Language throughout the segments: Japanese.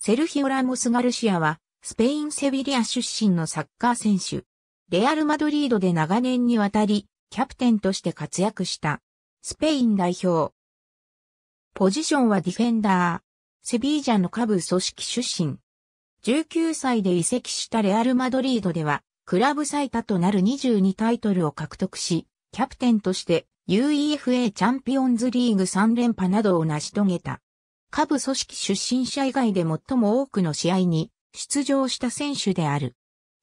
セルヒオ・ラモス・ガルシアは、スペイン・セビリア出身のサッカー選手。レアル・マドリードで長年にわたり、キャプテンとして活躍した。スペイン代表。ポジションはディフェンダー。セビージャの下部組織出身。19歳で移籍したレアル・マドリードでは、クラブ最多となる22タイトルを獲得し、キャプテンとして UEFA チャンピオンズリーグ3連覇などを成し遂げた。下部組織出身者以外で最も多くの試合に出場した選手である。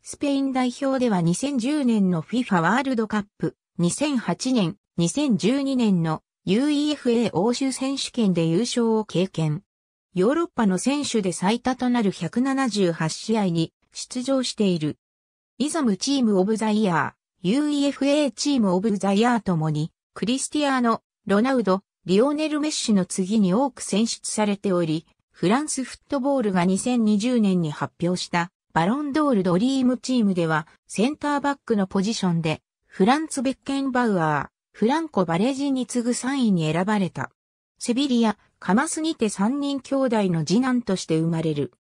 スペイン代表では2010年の FIFA ワールドカップ、2008年、2012年の UEFA 欧州選手権で優勝を経験。ヨーロッパの選手で最多となる178試合に出場している。イザムチームオブザイヤー、UEFA チームオブザイヤーともに、クリスティアーノ、ロナウド、リオネル・メッシの次に多く選出されており、フランスフットボールが2020年に発表したバロンドールドリームチームではセンターバックのポジションでフランツ・ベッケンバウアー、フランコ・バレジに次ぐ3位に選ばれた。セビリア、カマスにて3人兄弟の次男として生まれる。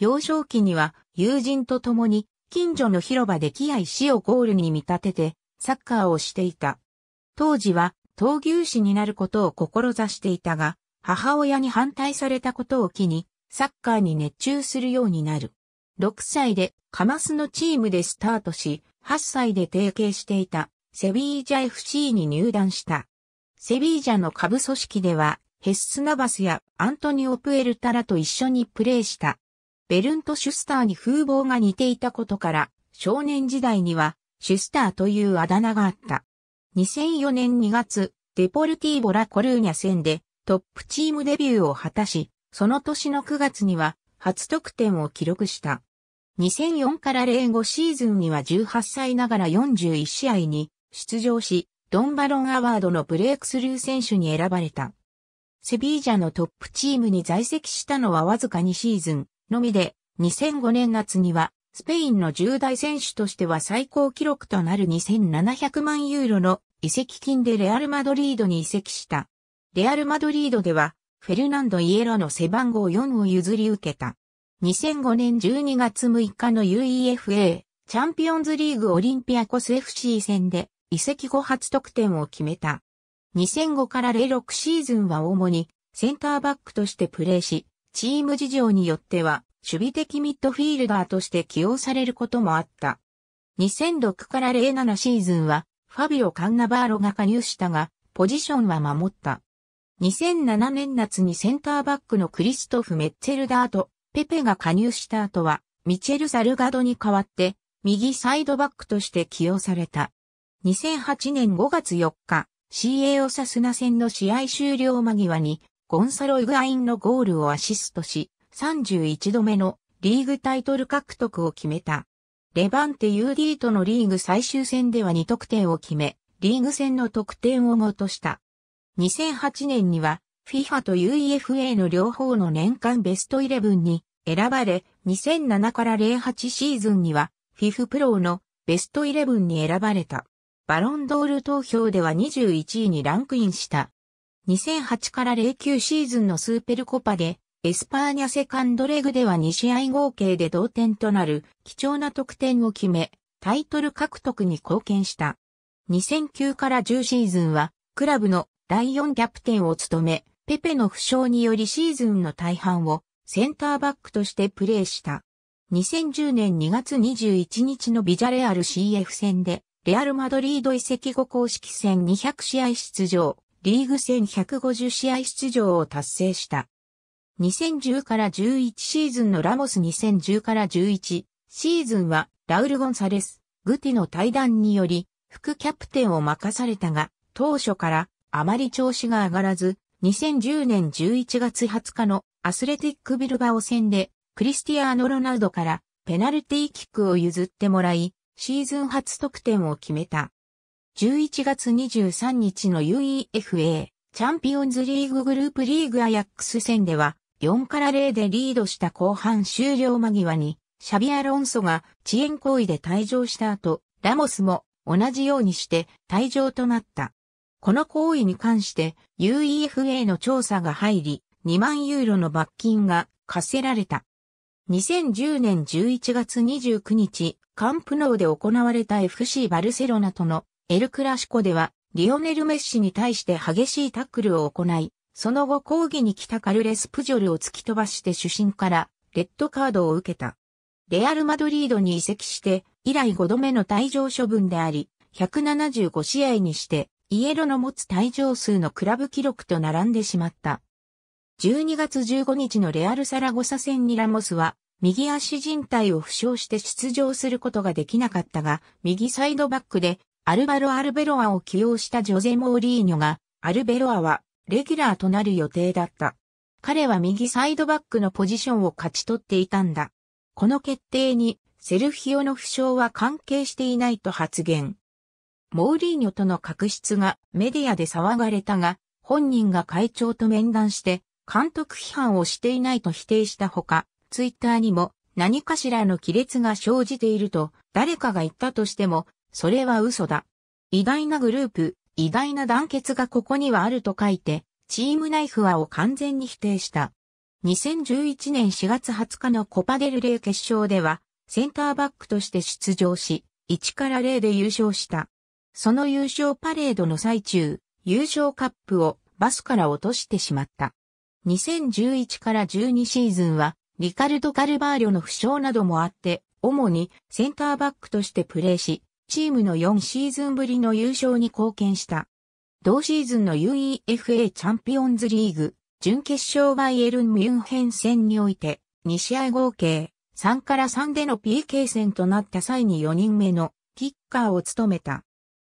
幼少期には友人と共に近所の広場で木合石をゴールに見立ててサッカーをしていた。当時は闘牛士になることを志していたが、母親に反対されたことを機に、サッカーに熱中するようになる。6歳でカマスのチームでスタートし、8歳で提携していたセビージャ FC に入団した。セビージャの下部組織では、ヘッスナバスやアントニオ・プエルタラと一緒にプレーした。ベルンとシュスターに風貌が似ていたことから、少年時代にはシュスターというあだ名があった。2004年2月、デポルティーボラコルーニャ戦でトップチームデビューを果たし、その年の9月には初得点を記録した。2004から05シーズンには18歳ながら41試合に出場し、ドンバロンアワードのブレイクスルー選手に選ばれた。セビージャのトップチームに在籍したのはわずか2シーズンのみで、2005年夏にはスペインの10代選手としては最高記録となる2700万ユーロの移籍金でレアル・マドリードに移籍した。レアル・マドリードでは、フェルナンド・イエロの背番号4を譲り受けた。2005年12月6日の UEFA チャンピオンズリーグオリンピアコス FC 戦で移籍後初得点を決めた。2005から06シーズンは主にセンターバックとしてプレーし、チーム事情によっては、守備的ミッドフィールダーとして起用されることもあった。2006から07シーズンは、ファビオ・カンナバーロが加入したが、ポジションは守った。2007年夏にセンターバックのクリストフ・メッツェルダーとペペが加入した後は、ミチェル・サルガドに代わって、右サイドバックとして起用された。2008年5月4日、CA オサスナ戦の試合終了間際に、ゴンサロ・イグアインのゴールをアシストし、31度目のリーグタイトル獲得を決めた。レバンテ UD とのリーグ最終戦では2得点を決め、リーグ戦の得点をもとした。2008年には FIFA と UEFA の両方の年間ベスト11に選ばれ、2007から08シーズンには FIFA プロのベスト11に選ばれた。バロンドール投票では21位にランクインした。2008から09シーズンのスーペルコパで、エスパーニャセカンドレグでは2試合合計で同点となる貴重な得点を決め、タイトル獲得に貢献した。2009から10シーズンは、クラブの第4キャプテンを務め、ペペの負傷によりシーズンの大半をセンターバックとしてプレーした。2010年2月21日のビジャレアル CF 戦で、レアル・マドリード移籍後公式戦200試合出場、リーグ戦150試合出場を達成した。2010から11シーズンのラモス2010から11シーズンはラウル・ゴンサレス、グティの対談により副キャプテンを任されたが当初からあまり調子が上がらず2010年11月20日のアスレティックビルバオ戦でクリスティアーノ・ロナウドからペナルティーキックを譲ってもらいシーズン初得点を決めた。11月23日の UEFA チャンピオンズリーググループリーグアヤックス戦では4から0でリードした後半終了間際にシャビアロンソが遅延行為で退場した後、ラモスも同じようにして退場となった。この行為に関して UEFA の調査が入り、2万ユーロの罰金が課せられた。2010年11月29日、カンプノーで行われた FC バルセロナとのエルクラシコでは、リオネル・メッシに対して激しいタックルを行い、その後抗議に来たカルレス・プジョルを突き飛ばして主審からレッドカードを受けた。レアル・マドリードに移籍して、以来5度目の退場処分であり、175試合にして、イエロの持つ退場数のクラブ記録と並んでしまった。12月15日のレアル・サラゴサ戦にラモスは、右足靭帯を負傷して出場することができなかったが、右サイドバックでアルバロ・アルベロアを起用したジョゼ・モーリーニョが、アルベロアはレギュラーとなる予定だった。彼は右サイドバックのポジションを勝ち取っていたんだ。この決定にセルフィオの負傷は関係していないと発言。モーリーニョとの確執がメディアで騒がれたが、本人が会長と面談して監督批判をしていないと否定したほか、ツイッターにも何かしらの亀裂が生じていると誰かが言ったとしてもそれは嘘だ。偉大なグループ、偉大な団結がここにはあると書いて、チームナイフはを完全に否定した。2011年4月20日のコパデルレイ決勝では、センターバックとして出場し、1から0で優勝した。その優勝パレードの最中、優勝カップをバスから落としてしまった。2011から12シーズンは、リカルド・カルバーリョの負傷などもあって、主にセンターバックとしてプレーし、チームの4シーズンぶりの優勝に貢献した。同シーズンの UEFA チャンピオンズリーグ、準決勝バイエルン・ミュンヘン戦において、2試合合計、3から3での PK 戦となった際に4人目のキッカーを務めた。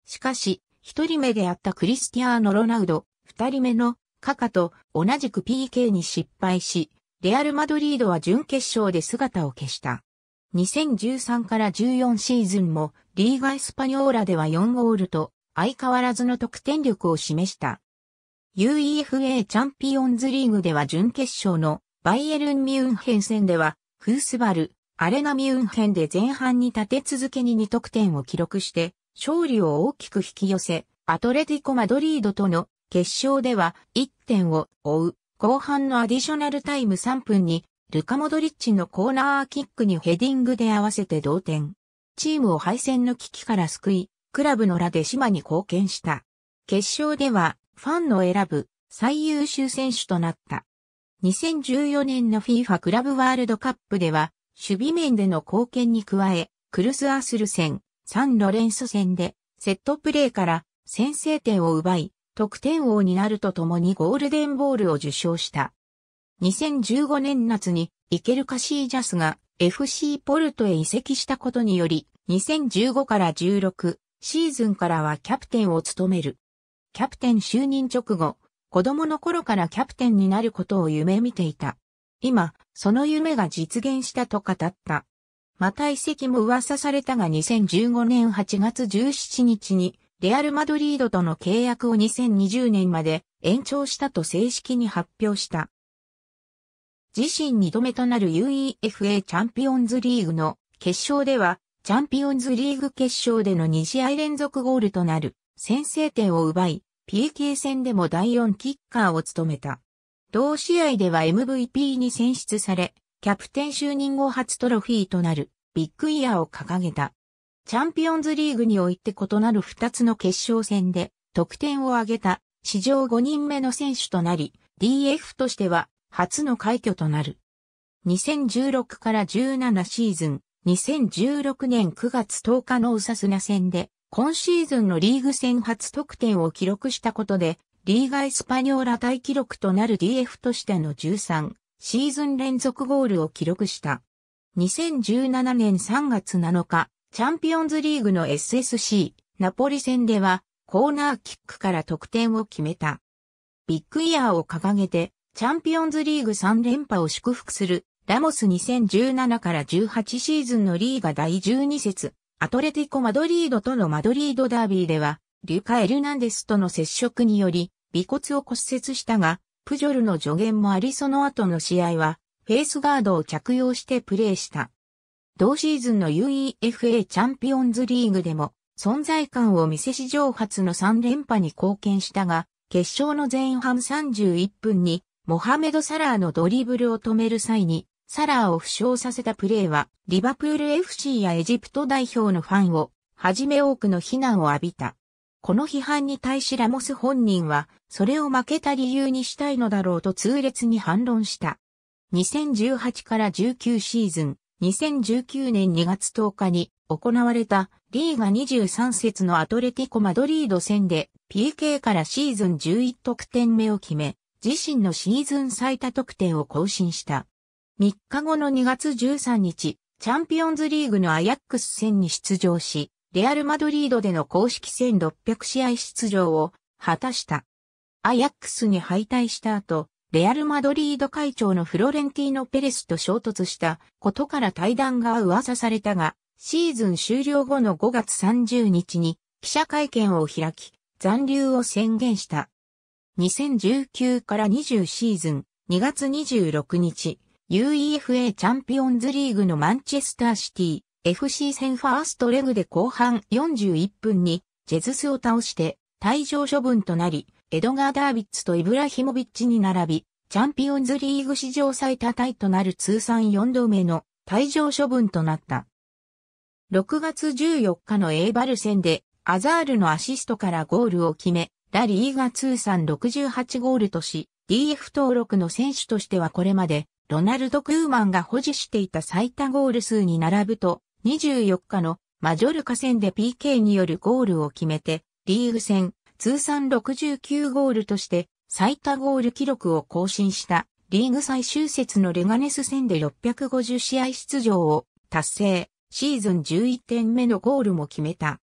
しかし、1人目であったクリスティアーノ・ロナウド、2人目のカカと同じく PK に失敗し、レアル・マドリードは準決勝で姿を消した。2013から14シーズンもリーガエスパニョーラでは4ゴールと相変わらずの得点力を示した。UEFA チャンピオンズリーグでは準決勝のバイエルン・ミュンヘン戦ではフースバル、アレナ・ミュンヘンで前半に立て続けに2得点を記録して勝利を大きく引き寄せ、アトレティコ・マドリードとの決勝では1点を追う後半のアディショナルタイム3分にルカ・モドリッチのコーナーキックにヘディングで合わせて同点。チームを敗戦の危機から救い、クラブのラで島に貢献した。決勝では、ファンの選ぶ最優秀選手となった。2014年の FIFA クラブワールドカップでは、守備面での貢献に加え、クルス・アスル戦、サン・ロレンソ戦で、セットプレーから先制点を奪い、得点王になるとともにゴールデンボールを受賞した。2015年夏にイケル・カシージャスが FC ポルトへ移籍したことにより、2015から16シーズンからはキャプテンを務める。キャプテン就任直後、子供の頃からキャプテンになることを夢見ていた。今、その夢が実現したと語った。また移籍も噂されたが2015年8月17日に、レアル・マドリードとの契約を2020年まで延長したと正式に発表した。自身2度目となる UEFA チャンピオンズリーグの決勝では、チャンピオンズリーグ決勝での2試合連続ゴールとなる先制点を奪い、PK 戦でも第4キッカーを務めた。同試合では MVP に選出され、キャプテン就任後初トロフィーとなるビッグイヤーを掲げた。チャンピオンズリーグにおいて異なる2つの決勝戦で得点を挙げた史上5人目の選手となり、DF としては初の快挙となる。2016から17シーズン、2016年9月10日のウサスナ戦で、今シーズンのリーグ戦初得点を記録したことで、リーガエスパニョーラ大記録となる DF としての13シーズン連続ゴールを記録した。2017年3月7日、チャンピオンズリーグの SSC ナポリ戦ではコーナーキックから得点を決めた。ビッグイヤーを掲げてチャンピオンズリーグ3連覇を祝福する、ラモス2017から18シーズンのリーガ第12節、アトレティコ・マドリードとのマドリードダービーでは、リュカ・エルナンデスとの接触により、尾骨を骨折したが、プジョルの助言もありその後の試合は、フェイスガードを着用してプレーした。同シーズンの UEFA チャンピオンズリーグでも、存在感を見せ史上初の3連覇に貢献したが、決勝の前半31分にモハメド・サラーのドリブルを止める際に、サラーを負傷させたプレーは、リバプール FC やエジプト代表のファンを、はじめ多くの非難を浴びた。この批判に対しラモス本人は、それを負けた理由にしたいのだろうと痛烈に反論した。2018から19シーズン、2019年2月10日に行われたリーガ23節のアトレティコ・マドリード戦で PK からシーズン11得点目を決め、自身のシーズン最多得点を更新した。3日後の2月13日、チャンピオンズリーグのアヤックス戦に出場し、レアル・マドリードでの公式戦600試合出場を果たした。アヤックスに敗退した後、レアル・マドリード会長のフロレンティーノ・ペレスと衝突したことから対談が噂されたが、シーズン終了後の5月30日に記者会見を開き、残留を宣言した。2019から20シーズン2月26日、UEFA チャンピオンズリーグのマンチェスターシティ FC 戦ファーストレグで後半41分にジェズスを倒して退場処分となり、エドガー・ダービッツとイブラヒモビッチに並び、チャンピオンズリーグ史上最多タイとなる通算4度目の退場処分となった。6月14日のエーバル戦でアザールのアシストからゴールを決め、ラリーが通算68ゴールとし、DF 登録の選手としてはこれまで、ロナルド・クーマンが保持していた最多ゴール数に並ぶと、24日のマジョルカ戦で PK によるゴールを決めて、リーグ戦通算69ゴールとして最多ゴール記録を更新したリーグ最終節のレガネス戦で650試合出場を達成、シーズン11点目のゴールも決めた。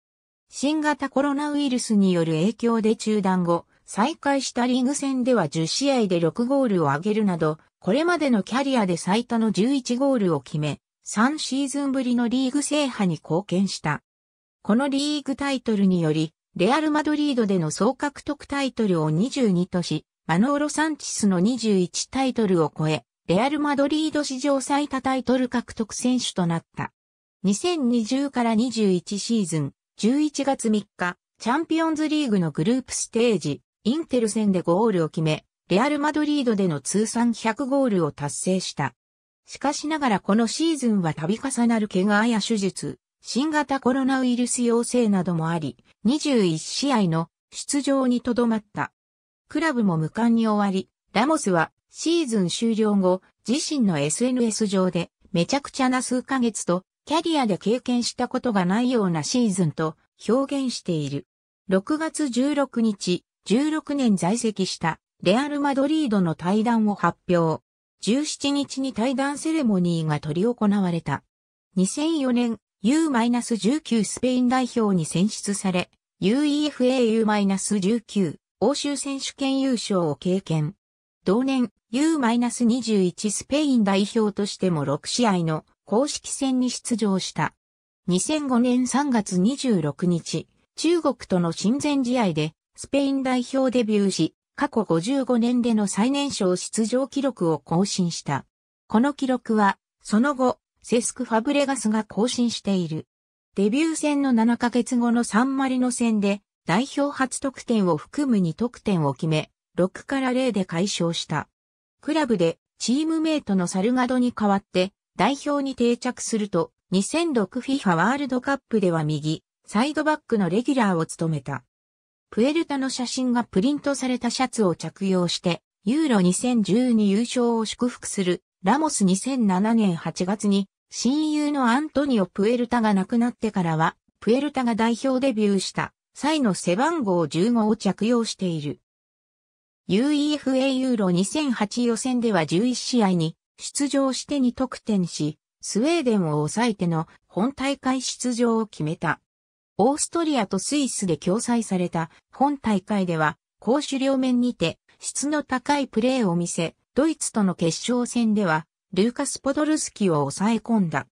新型コロナウイルスによる影響で中断後、再開したリーグ戦では10試合で6ゴールを挙げるなど、これまでのキャリアで最多の11ゴールを決め、3シーズンぶりのリーグ制覇に貢献した。このリーグタイトルにより、レアル・マドリードでの総獲得タイトルを22とし、マノーロ・サンチスの21タイトルを超え、レアル・マドリード史上最多タイトル獲得選手となった。2020から21シーズン、11月3日、チャンピオンズリーグのグループステージ、インテル戦でゴールを決め、レアル・マドリードでの通算100ゴールを達成した。しかしながらこのシーズンは度重なる怪我や手術、新型コロナウイルス陽性などもあり、21試合の出場にとどまった。クラブも無冠に終わり、ラモスはシーズン終了後、自身の SNS 上でめちゃくちゃな数ヶ月とキャリアで経験したことがないようなシーズンと表現している。6月16日、16年在籍したレアル・マドリードの対談を発表。17日に対談セレモニーが取り行われた。2004年 U-19 スペイン代表に選出され、UEFAU-19 欧州選手権優勝を経験。同年 U-21 スペイン代表としても6試合の公式戦に出場した。2005年3月26日、中国との親善試合で、スペイン代表デビューし、過去55年での最年少出場記録を更新した。この記録は、その後、セスク・ファブレガスが更新している。デビュー戦の7ヶ月後のサンマリノ戦で、代表初得点を含む2得点を決め、6から0で解消した。クラブで、チームメイトのサルガドに代わって、代表に定着すると、2006 FIFA ワールドカップでは右、サイドバックのレギュラーを務めた。プエルタの写真がプリントされたシャツを着用して、ユーロ2 0 1に優勝を祝福する、ラモス2007年8月に、親友のアントニオ・プエルタが亡くなってからは、プエルタが代表デビューした際の背番号15を着用している。UEFA ユーロ2008予選では11試合に出場して2得点し、スウェーデンを抑えての本大会出場を決めた。オーストリアとスイスで共催された本大会では、攻守両面にて質の高いプレーを見せ、ドイツとの決勝戦では、ルーカス・ポドルスキを抑え込んだ。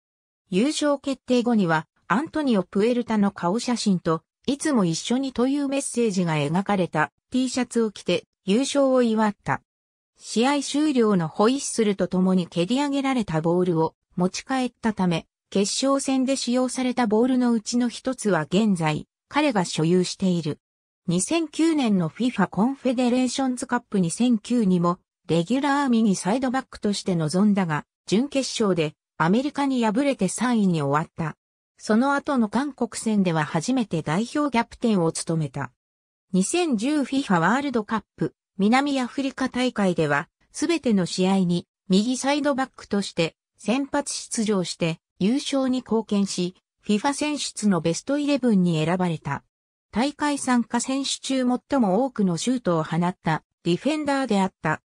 優勝決定後には、アントニオ・プエルタの顔写真と、いつも一緒にというメッセージが描かれた T シャツを着て優勝を祝った。試合終了のホイッスルとともに蹴り上げられたボールを持ち帰ったため、決勝戦で使用されたボールのうちの一つは現在、彼が所有している。2009年の FIFA コンフェデレーションズカップ2009にも、レギュラー右サイドバックとして臨んだが、準決勝でアメリカに敗れて3位に終わった。その後の韓国戦では初めて代表キャプテンを務めた。2010FIFA ワールドカップ南アフリカ大会では、すべての試合に右サイドバックとして先発出場して優勝に貢献し、FIFA 選出のベストイレブンに選ばれた。大会参加選手中最も多くのシュートを放ったディフェンダーであった。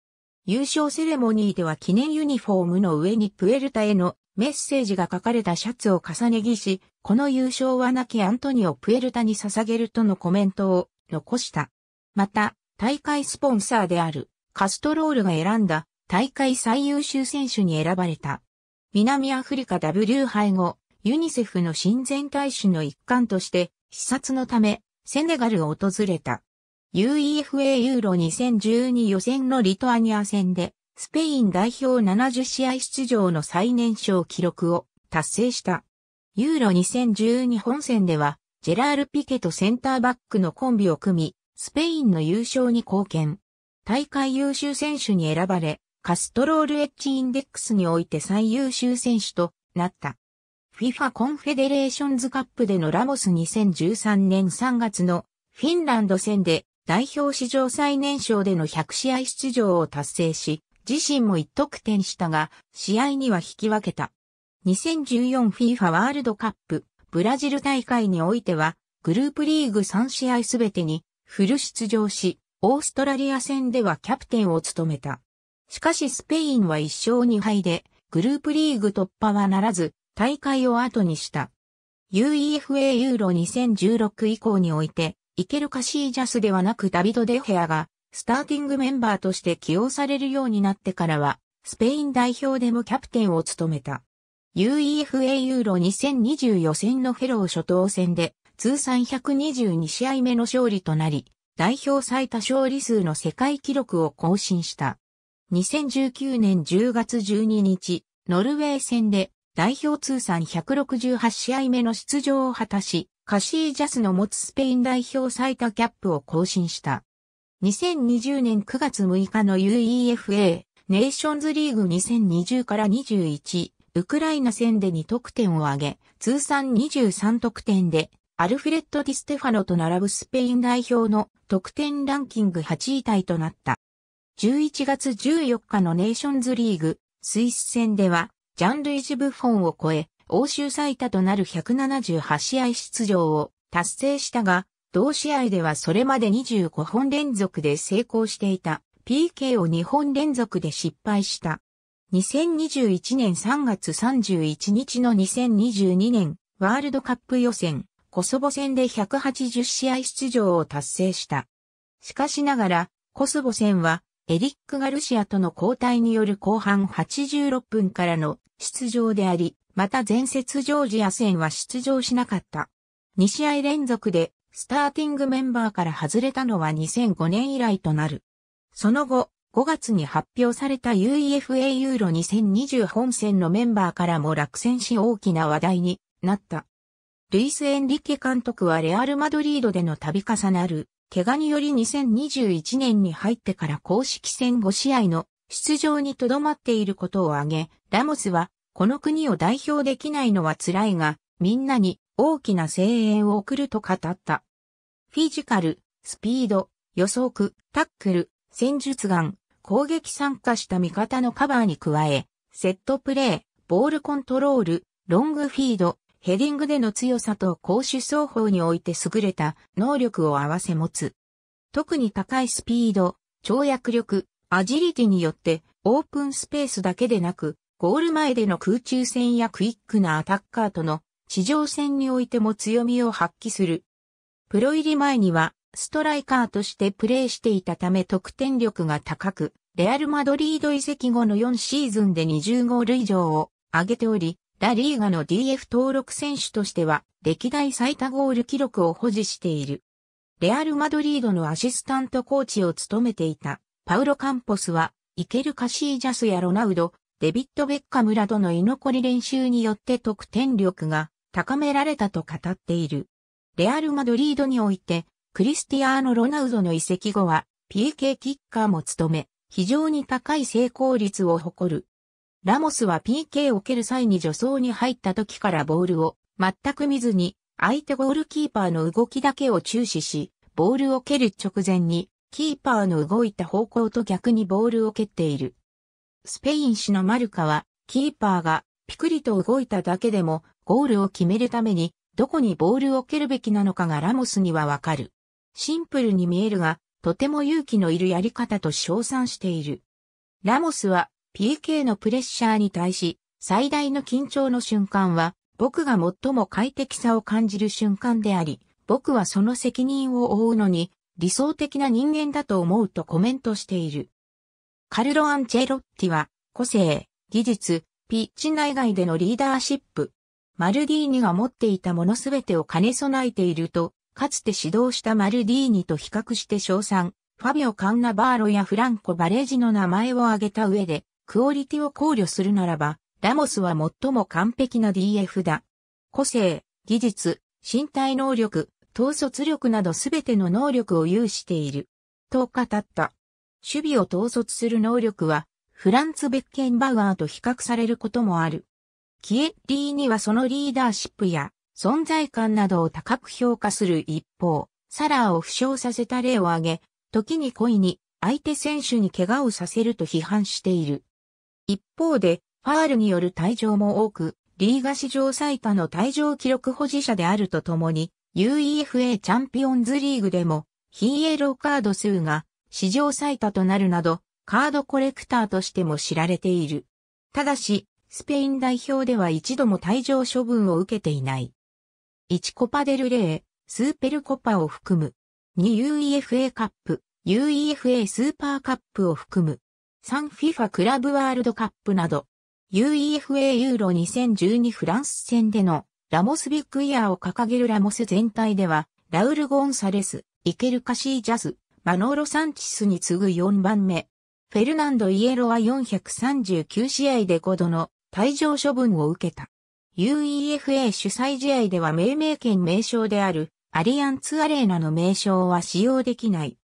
優勝セレモニーでは記念ユニフォームの上にプエルタへのメッセージが書かれたシャツを重ね着し、この優勝は亡きアントニオ・プエルタに捧げるとのコメントを残した。また、大会スポンサーであるカストロールが選んだ大会最優秀選手に選ばれた。南アフリカ W 杯後、ユニセフの親善大使の一環として視察のためセネガルを訪れた。UEFA ユーロ2012予選のリトアニア戦でスペイン代表70試合出場の最年少記録を達成した。ユーロ2012本戦ではジェラール・ピケとセンターバックのコンビを組み、スペインの優勝に貢献。大会優秀選手に選ばれ、カストロールエッジインデックスにおいて最優秀選手となった。FIFA コンフェデレーションズカップでのラモス2013年3月のフィンランド戦で代表史上最年少での100試合出場を達成し、自身も1得点したが、試合には引き分けた。2014FIFA ワールドカップブラジル大会においては、グループリーグ3試合すべてにフル出場し、オーストラリア戦ではキャプテンを務めた。しかしスペインは1勝2敗で、グループリーグ突破はならず、大会を後にした。UEFA ユーロ2016以降において、イケルカシージャスではなくダビド・デヘアが、スターティングメンバーとして起用されるようになってからは、スペイン代表でもキャプテンを務めた。UEFA ユーロ2020予選のフェロー初等戦で、通算122試合目の勝利となり、代表最多勝利数の世界記録を更新した。2019年10月12日、ノルウェー戦で代表通算168試合目の出場を果たし、カシージャスの持つスペイン代表最多キャップを更新した。2020年9月6日の UEFA ネーションズリーグ2020から21ウクライナ戦で2得点を挙げ、通算23得点でアルフレッド・ディステファノと並ぶスペイン代表の得点ランキング8位タイとなった。11月14日のネーションズリーグ、スイス戦では、ジャンルイジ・ブフォンを超え、欧州最多となる178試合出場を達成したが、同試合ではそれまで25本連続で成功していた PK を2本連続で失敗した。2021年3月31日の2022年ワールドカップ予選コソボ戦で180試合出場を達成した。しかしながら、コソボ戦は、エリック・ガルシアとの交代による後半86分からの出場であり、また前節ジョージア戦は出場しなかった。2試合連続でスターティングメンバーから外れたのは2005年以来となる。その後、5月に発表された UEFA ユーロ2020本戦のメンバーからも落選し大きな話題になった。ルイス・エンリケ監督はレアル・マドリードでの度重なる、怪我により2021年に入ってから公式戦5試合の出場にとどまっていることを挙げ、ラモスは、この国を代表できないのは辛いが、みんなに大きな声援を送ると語った。フィジカル、スピード、予測、タックル、戦術眼、攻撃参加した味方のカバーに加え、セットプレー、ボールコントロール、ロングフィード、ヘディングでの強さと攻守双方において優れた能力を合わせ持つ。特に高いスピード、跳躍力、アジリティによってオープンスペースだけでなく、ゴール前での空中戦やクイックなアタッカーとの地上戦においても強みを発揮する。プロ入り前にはストライカーとしてプレーしていたため得点力が高く、レアル・マドリード移籍後の4シーズンで20ゴール以上を上げており、ラリーガの DF 登録選手としては、歴代最多ゴール記録を保持している。レアル・マドリードのアシスタントコーチを務めていた、パウロ・カンポスは、イケル・カシージャスやロナウド、デビッド・ベッカムなどの居残り練習によって得点力が高められたと語っている。レアル・マドリードにおいて、クリスティアーノ・ロナウドの移籍後は、PK キッカーも務め、非常に高い成功率を誇る。ラモスは PK を蹴る際に助走に入った時からボールを全く見ずに相手ゴールキーパーの動きだけを注視し、ボールを蹴る直前にキーパーの動いた方向と逆にボールを蹴っている。スペイン氏のマルカはキーパーがピクリと動いただけでもゴールを決めるためにどこにボールを蹴るべきなのかがラモスにはわかる。シンプルに見えるが、とても勇気のいるやり方と称賛している。ラモスは PK のプレッシャーに対し、最大の緊張の瞬間は、僕が最も快適さを感じる瞬間であり、僕はその責任を負うのに、理想的な人間だと思うとコメントしている。カルロ・アンチェロッティは、個性、技術、ピッチ内外でのリーダーシップ、マルディーニが持っていたものすべてを兼ね備えていると、かつて指導したマルディーニと比較して称賛、ファビオ・カンナバーロやフランコ・バレージの名前を挙げた上で、クオリティを考慮するならば、ラモスは最も完璧な DF だ。個性、技術、身体能力、統率力などすべての能力を有している。と語った。守備を統率する能力は、フランツ・ベッケンバウアーと比較されることもある。キエッリーにはそのリーダーシップや存在感などを高く評価する一方、サラーを負傷させた例を挙げ、時に故意に相手選手に怪我をさせると批判している。一方で、ファールによる退場も多く、リーガ史上最多の退場記録保持者であるとともに、UEFA チャンピオンズリーグでも、ヒーエローカード数が史上最多となるなど、カードコレクターとしても知られている。ただし、スペイン代表では一度も退場処分を受けていない。1コパデルレー、スーペルコパを含む。2UEFA カップ、UEFA スーパーカップを含む。サンフィファクラブワールドカップなど、UEFA ユーロ2012フランス戦でのラモスビッグイヤーを掲げるラモス全体では、ラウル・ゴンサレス、イケル・カシージャズ、マノーロ・サンチスに次ぐ4番目。フェルナンド・イエロは439試合で5度の退場処分を受けた。UEFA 主催試合では命名権名称であるアリアンツアレーナの名称は使用できない。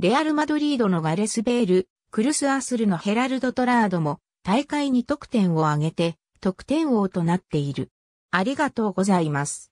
レアル・マドリードのガレス・ベール、クルスアスルのヘラルド・トラードも大会に得点を挙げて得点王となっている。ありがとうございます。